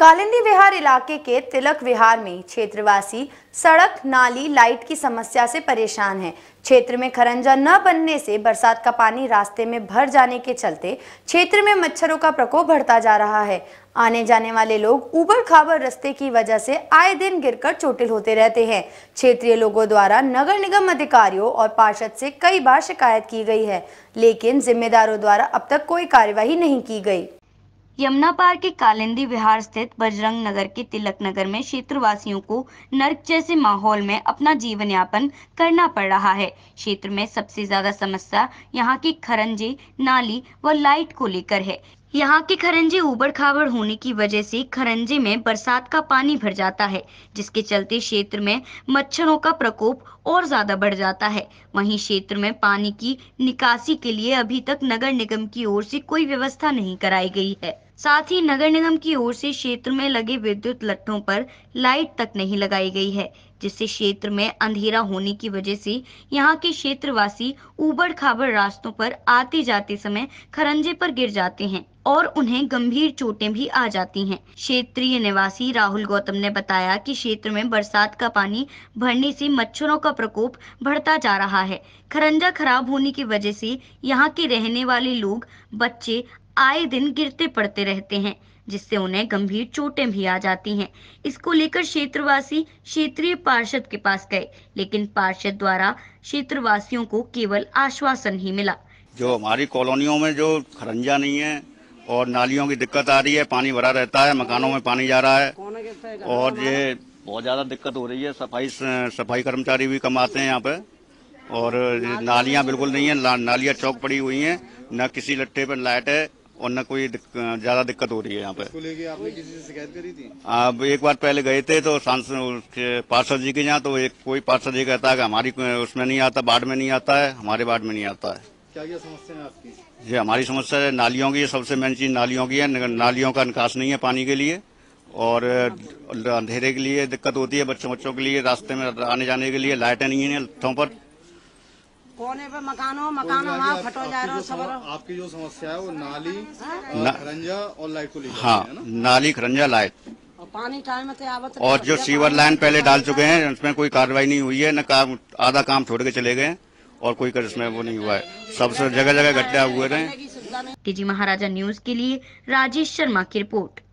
कालिंदी विहार इलाके के तिलक विहार में क्षेत्रवासी सड़क नाली लाइट की समस्या से परेशान हैं। क्षेत्र में खरंजा न बनने से बरसात का पानी रास्ते में भर जाने के चलते क्षेत्र में मच्छरों का प्रकोप बढ़ता जा रहा है आने जाने वाले लोग उबड़ खाबर रस्ते की वजह से आए दिन गिरकर चोटिल होते रहते हैं क्षेत्रीय लोगों द्वारा नगर निगम अधिकारियों और पार्षद से कई बार शिकायत की गई है लेकिन जिम्मेदारों द्वारा अब तक कोई कार्यवाही नहीं की गई यमुना पार के कालिंदी विहार स्थित बजरंग नगर के तिलक नगर में क्षेत्रवासियों को नर्क जैसे माहौल में अपना जीवन यापन करना पड़ रहा है क्षेत्र में सबसे ज्यादा समस्या यहाँ की खरंजे नाली व लाइट को लेकर है यहाँ के खरंजे उबड़ खाबड़ होने की वजह से खरंजे में बरसात का पानी भर जाता है जिसके चलते क्षेत्र में मच्छरों का प्रकोप और ज्यादा बढ़ जाता है वहीं क्षेत्र में पानी की निकासी के लिए अभी तक नगर निगम की ओर से कोई व्यवस्था नहीं कराई गई है साथ ही नगर निगम की ओर से क्षेत्र में लगे विद्युत लट्ठों पर लाइट तक नहीं लगाई गई है जिससे क्षेत्र में अंधेरा होने की वजह से यहाँ के क्षेत्रवासी उबड़ खाबड़ रास्तों पर आते जाते समय खरंजे पर गिर जाते हैं और उन्हें गंभीर चोटें भी आ जाती हैं। क्षेत्रीय निवासी राहुल गौतम ने बताया कि क्षेत्र में बरसात का पानी भरने से मच्छरों का प्रकोप बढ़ता जा रहा है खरंजा खराब होने की वजह से यहाँ के रहने वाले लोग बच्चे आए दिन गिरते पड़ते रहते हैं जिससे उन्हें गंभीर चोटें भी आ जाती हैं इसको लेकर क्षेत्रवासी क्षेत्रीय पार्षद के पास गए लेकिन पार्षद द्वारा क्षेत्रवासियों को केवल आश्वासन ही मिला जो हमारी कॉलोनियों में जो खरंजा नहीं है और नालियों की दिक्कत आ रही है पानी भरा रहता है मकानों में पानी जा रहा है और ये बहुत ज़्यादा दिक्कत हो रही है सफाई सफाई कर्मचारी भी कम आते हैं यहाँ पे और नालियाँ बिल्कुल नहीं है नालियाँ चौक पड़ी हुई हैं न किसी लट्ठे पर लाइट है और न कोई दिक, ज्यादा दिक्कत हो रही है यहाँ पे आपने किसी से शिकायत करी थी अब एक बार पहले गए थे तो सांसद पार्षद जी के यहाँ तो एक कोई पार्षद जी कहता है कि हमारी उसमें नहीं आता बाढ़ में नहीं आता है हमारे बाढ़ में नहीं आता है क्या क्या समस्या है आपकी ये हमारी समस्या है नालियों की सबसे मेन चीज नालियों की है नालियों का निकास नहीं है पानी के लिए और अंधेरे के लिए दिक्कत होती है बच्चों बच्चों के लिए रास्ते में आने जाने के लिए लाइटें नहीं है ठों पर कोने पे मकानो मकानो वहाँ फटो जा रहा सब आपकी जो समस्या है वो नाली हाँ। खरंजा और लाइट को लेकर हाँ नाली खरंजा लाइट और पानी टाइम से आवत और जो सीवर लाइन पहले डाल चुके हैं उसमें कोई कार्रवाई नहीं हुई है न काम आधा काम छोड़ के चले गए और कोई इसमें वो नहीं हुआ है सबसे जगह जगह गड्ढा हुए रहे टीजी जी महाराजा न्यूज के लिए राजेश शर्मा की रिपोर्ट